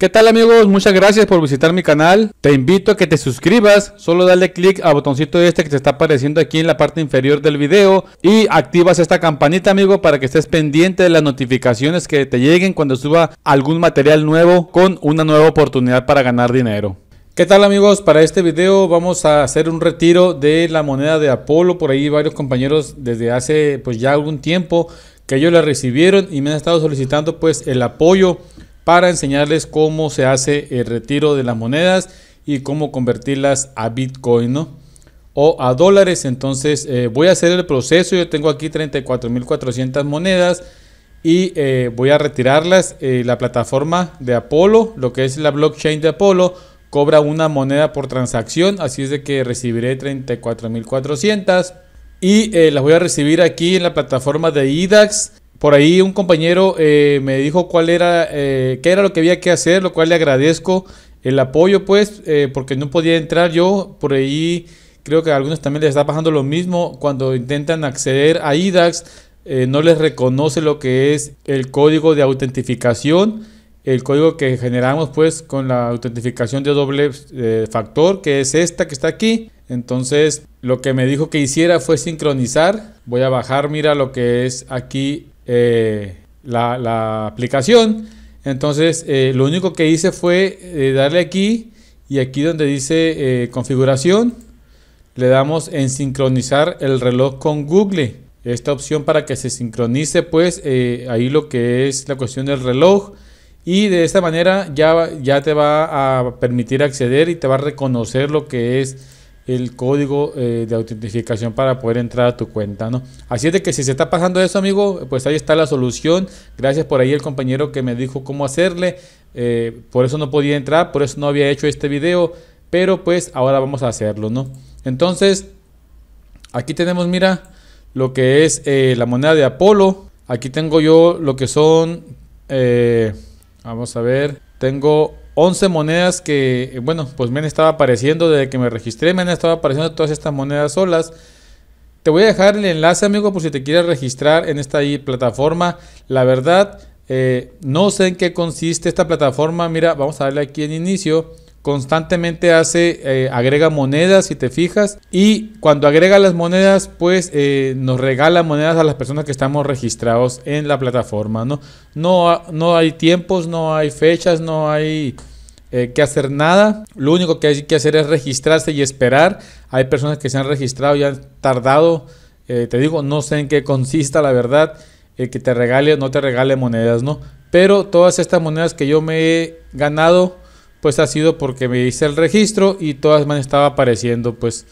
¿Qué tal amigos? Muchas gracias por visitar mi canal. Te invito a que te suscribas, solo dale click al botoncito este que te está apareciendo aquí en la parte inferior del video y activas esta campanita amigo para que estés pendiente de las notificaciones que te lleguen cuando suba algún material nuevo con una nueva oportunidad para ganar dinero. ¿Qué tal amigos? Para este video vamos a hacer un retiro de la moneda de Apolo. Por ahí varios compañeros desde hace pues ya algún tiempo que ellos la recibieron y me han estado solicitando pues el apoyo para enseñarles cómo se hace el retiro de las monedas y cómo convertirlas a Bitcoin, O a dólares. Entonces eh, voy a hacer el proceso. Yo tengo aquí 34.400 monedas y eh, voy a retirarlas. Eh, la plataforma de Apolo, lo que es la blockchain de Apolo, cobra una moneda por transacción. Así es de que recibiré 34.400 y las voy a recibir aquí en la plataforma de IDAX. Por ahí un compañero eh, me dijo cuál era, eh, qué era lo que había que hacer, lo cual le agradezco el apoyo, pues, eh, porque no podía entrar yo. Por ahí creo que a algunos también les está pasando lo mismo cuando intentan acceder a IDAX, no les reconoce lo que es el código de autentificación, el código que generamos, pues, con la autentificación de doble factor, que es esta que está aquí. Entonces, lo que me dijo que hiciera fue sincronizar. Voy a bajar, mira lo que es aquí eh, la, aplicación. Entonces, eh, lo único que hice fue eh, darle aquí y aquí donde dice configuración, le damos en sincronizar el reloj con Google. Esta opción para que se sincronice, pues ahí lo que es la cuestión del reloj. Y de esta manera ya, ya te va a permitir acceder y te va a reconocer lo que es el código eh, de autentificación para poder entrar a tu cuenta, ¿no? Así es de que si se está pasando eso, amigo, pues ahí está la solución. Gracias por ahí el compañero que me dijo cómo hacerle. Eh, por eso no podía entrar, por eso no había hecho este video, pero pues ahora vamos a hacerlo, ¿no? Entonces, aquí tenemos, mira, lo que es eh, la moneda de Apolo. Aquí tengo yo lo que son, vamos a ver, tengo 11 monedas que, eh, bueno, pues me han estado apareciendo desde que me registré, me han estado apareciendo todas estas monedas solas. Te voy a dejar el enlace, amigo, por si te quieres registrar en esta plataforma. La verdad, eh, no sé en qué consiste esta plataforma. Mira, vamos a darle aquí en inicio. Constantemente hace, eh, agrega monedas, si te fijas. Y cuando agrega las monedas, pues nos regala monedas a las personas que estamos registrados en la plataforma. No, no, no hay tiempos, no hay fechas, no hay eh, que hacer nada. Lo único que hay que hacer es registrarse y esperar. Hay personas que se han registrado y han tardado. Eh, te digo, no sé en qué consista la verdad el eh, que te regale o no te regale monedas, ¿no? Pero todas estas monedas que yo me he ganado, pues ha sido porque me hice el registro y todas me han estado apareciendo, pues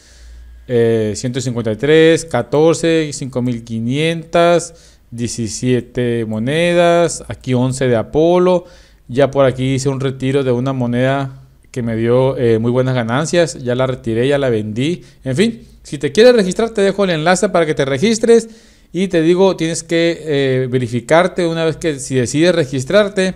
153, 14, 5500, 17 monedas, aquí 11 de Apolo. Ya por aquí hice un retiro de una moneda que me dio eh, muy buenas ganancias. Ya la retiré, ya la vendí. En fin, si te quieres registrar, te dejo el enlace para que te registres. Y te digo, tienes que eh, verificarte una vez que si decides registrarte,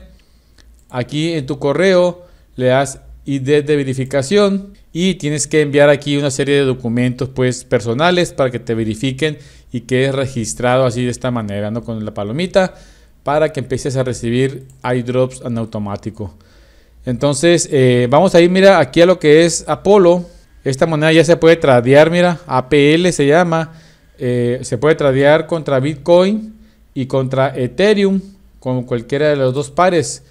aquí en tu correo le das ID de verificación y tienes que enviar aquí una serie de documentos pues personales para que te verifiquen y que es registrado así de esta manera, ¿no? Con la palomita para que empieces a recibir iDrops en automático. Entonces, eh, vamos a ir, mira, aquí a lo que es Apolo. Esta moneda ya se puede tradear, mira, APL se llama. Eh, se puede tradear contra Bitcoin y contra Ethereum, con cualquiera de los dos pares.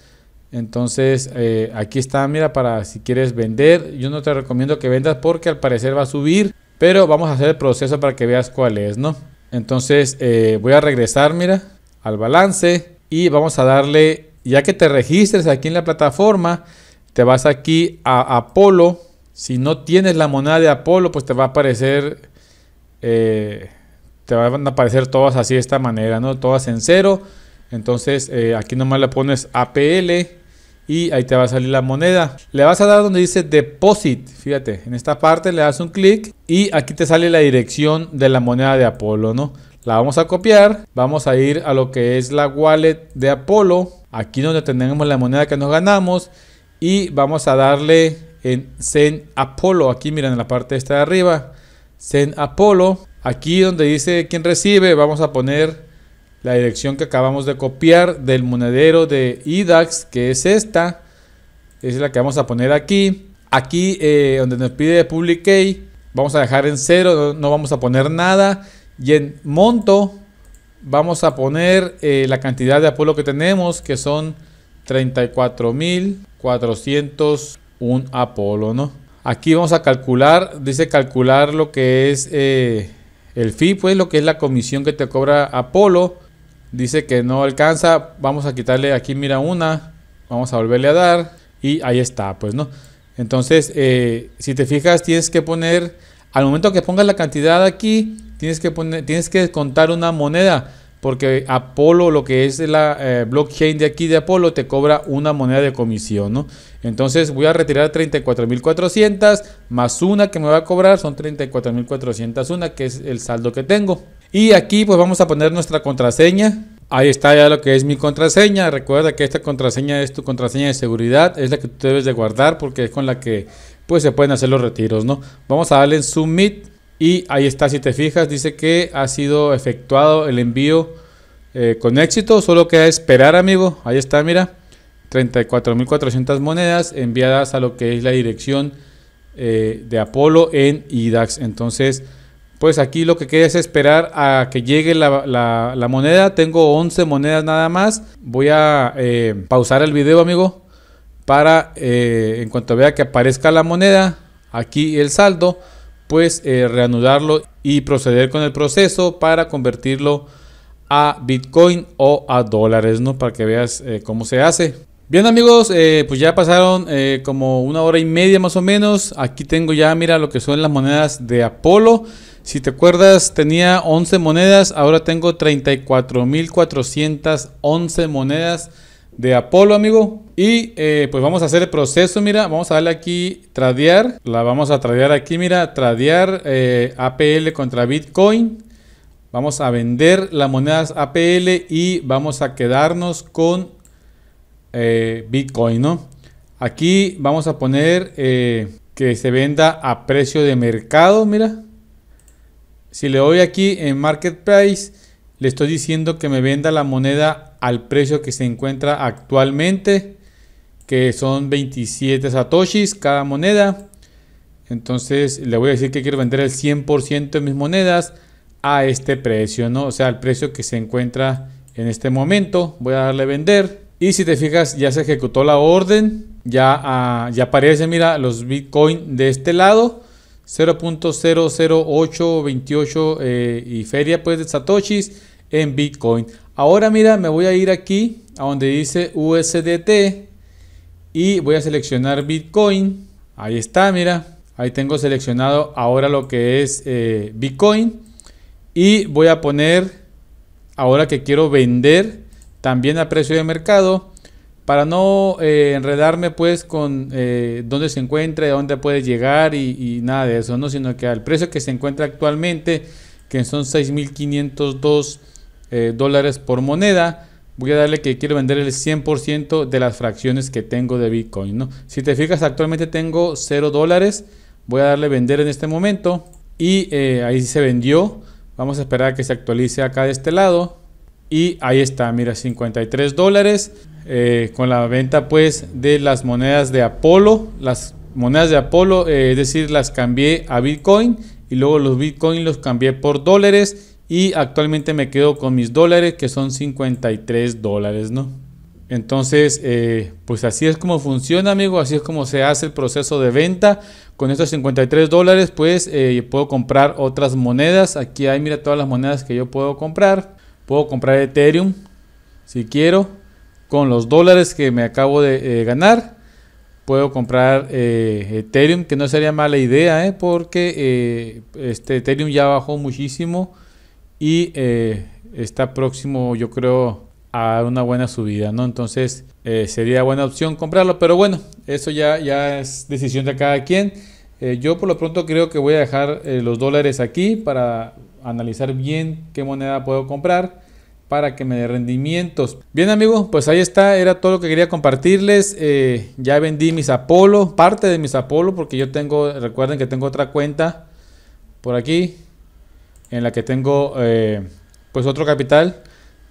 Entonces, eh, aquí está, mira, para si quieres vender. Yo no te recomiendo que vendas porque al parecer va a subir. Pero vamos a hacer el proceso para que veas cuál es, ¿no? Entonces, voy a regresar, mira al balance y vamos a darle, ya que te registres aquí en la plataforma, te vas aquí a Apolo. Si no tienes la moneda de Apolo, pues te va a aparecer, eh, te van a aparecer todas así de esta manera, ¿no? Todas en cero. Entonces eh, aquí nomás le pones APL y ahí te va a salir la moneda. Le vas a dar donde dice deposit, fíjate, en esta parte le das un clic y aquí te sale la dirección de la moneda de Apolo, ¿no? La vamos a copiar. Vamos a ir a lo que es la wallet de Apolo. Aquí donde tenemos la moneda que nos ganamos. Y vamos a darle en Zen Apolo. Aquí miren en la parte esta de arriba. Zen Apolo. Aquí donde dice quien recibe. Vamos a poner la dirección que acabamos de copiar del monedero de IDAX. Que es esta. Es la que vamos a poner aquí. Aquí eh, donde nos pide Public Key. Vamos a dejar en cero. no vamos a poner nada y en monto vamos a poner eh, la cantidad de Apolo que tenemos, que son 34.401 Apolo, ¿no? Aquí vamos a calcular, dice calcular lo que es eh, el fee, pues lo que es la comisión que te cobra Apolo. Dice que no alcanza, vamos a quitarle aquí, mira una, vamos a volverle a dar y ahí está, pues, ¿no? Entonces, eh, si te fijas, tienes que poner, al momento que pongas la cantidad aquí, tienes que, poner, tienes que descontar una moneda porque Apolo, lo que es la eh, blockchain de aquí de Apolo, te cobra una moneda de comisión, ¿no? Entonces voy a retirar 34.400 más una que me va a cobrar, son 34.401, que es el saldo que tengo. Y aquí pues vamos a poner nuestra contraseña. Ahí está ya lo que es mi contraseña. Recuerda que esta contraseña es tu contraseña de seguridad, es la que tú debes de guardar porque es con la que pues se pueden hacer los retiros, ¿no? Vamos a darle en submit. Y ahí está, si te fijas, dice que ha sido efectuado el envío eh, con éxito. Solo queda esperar, amigo. Ahí está, mira. 34.400 monedas enviadas a lo que es la dirección eh, de Apolo en IDAX. Entonces, pues aquí lo que queda es esperar a que llegue la, moneda. Tengo 11 monedas nada más. Voy a eh, pausar el video, amigo, para en cuanto vea que aparezca la moneda, aquí el saldo, pues eh, reanudarlo y proceder con el proceso para convertirlo a Bitcoin o a dólares, ¿no? Para que veas eh, cómo se hace. Bien amigos, eh, pues ya pasaron como una hora y media más o menos. Aquí tengo ya, mira lo que son las monedas de Apolo. Si te acuerdas, tenía 11 monedas, ahora tengo 34.411 monedas de Apolo, amigo. Y eh, pues vamos a hacer el proceso, mira, vamos a darle aquí tradear, la vamos a tradear aquí, mira, tradear eh, APL contra Bitcoin. Vamos a vender las monedas APL y vamos a quedarnos con eh, Bitcoin, ¿no? Aquí vamos a poner que se venda a precio de mercado, mira. Si le doy aquí en Market Price. le estoy diciendo que me venda la moneda al precio que se encuentra actualmente, que son 27 satoshis cada moneda. Entonces le voy a decir que quiero vender el 100% de mis monedas a este precio, ¿no? O sea, al precio que se encuentra en este momento. Voy a darle vender. Y si te fijas, ya se ejecutó la orden. Ya, ah, aparece, mira, los Bitcoin de este lado. 0.00828 eh, y feria pues de Satoshis en Bitcoin. Ahora mira, me voy a ir aquí a donde dice USDT y voy a seleccionar Bitcoin. Ahí está, mira. Ahí tengo seleccionado ahora lo que es eh, Bitcoin. Y voy a poner, ahora que quiero vender, también a precio de mercado. Para no eh, enredarme pues con eh, dónde se encuentra, y dónde puede llegar y, nada de eso, ¿no? Sino que al precio que se encuentra actualmente, que son 6.502 eh, dólares por moneda, voy a darle que quiero vender el 100% de las fracciones que tengo de Bitcoin. Si te fijas, actualmente tengo 0 dólares. Voy a darle vender en este momento. Y eh, ahí se vendió. Vamos a esperar a que se actualice acá de este lado. Y ahí está, mira, 53 dólares. Eh, con la venta pues de las monedas de Apolo. Las monedas de Apolo, es decir, las cambié a Bitcoin. Y luego los Bitcoin los cambié por dólares y actualmente me quedo con mis dólares, que son 53 dólares, ¿no? Entonces, eh, pues así es como funciona, amigo. Así es como se hace el proceso de venta. Con estos 53 dólares, pues eh, puedo comprar otras monedas. Aquí hay, mira, todas las monedas que yo puedo comprar. Puedo comprar Ethereum, si quiero, con los dólares que me acabo de eh, ganar. Puedo comprar Ethereum, que no sería mala idea, porque este Ethereum ya bajó muchísimo y eh, está próximo, yo creo, a una buena subida, ¿no? Entonces eh, sería buena opción comprarlo, pero bueno, eso ya, ya es decisión de cada quien. Eh, yo por lo pronto creo que voy a dejar los dólares aquí para analizar bien qué moneda puedo comprar para que me dé rendimientos. Bien amigos, pues ahí está, era todo lo que quería compartirles. ya vendí mis Apolo, parte de mis Apolo, porque yo tengo, recuerden que tengo otra cuenta por aquí, en la que tengo eh, pues otro capital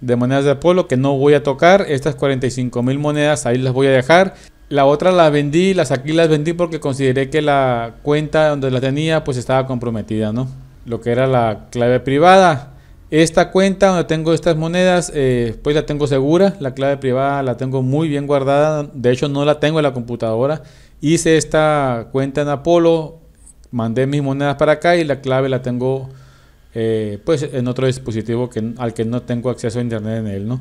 de monedas de Apolo que no voy a tocar. Estas 45 mil monedas ahí las voy a dejar. La otra la vendí, las aquí las vendí porque consideré que la cuenta donde la tenía pues estaba comprometida, ¿no? Lo que era la clave privada. Esta cuenta donde tengo estas monedas eh, pues la tengo segura, la clave privada la tengo muy bien guardada, de hecho no la tengo en la computadora. Hice esta cuenta en Apolo, mandé mis monedas para acá y la clave la tengo eh, pues en otro dispositivo que, al que no tengo acceso a internet en él, ¿no?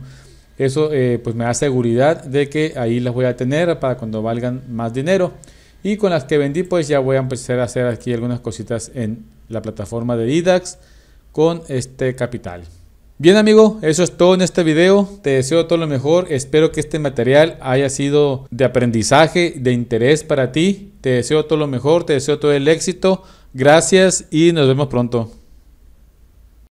Eso eh, pues me da seguridad de que ahí las voy a tener para cuando valgan más dinero. Y con las que vendí pues ya voy a empezar a hacer aquí algunas cositas en la plataforma de IDAX con este capital. Bien amigo, eso es todo en este video. Te deseo todo lo mejor. Espero que este material haya sido de aprendizaje, de interés para ti. Te deseo todo lo mejor, te deseo todo el éxito. Gracias y nos vemos pronto.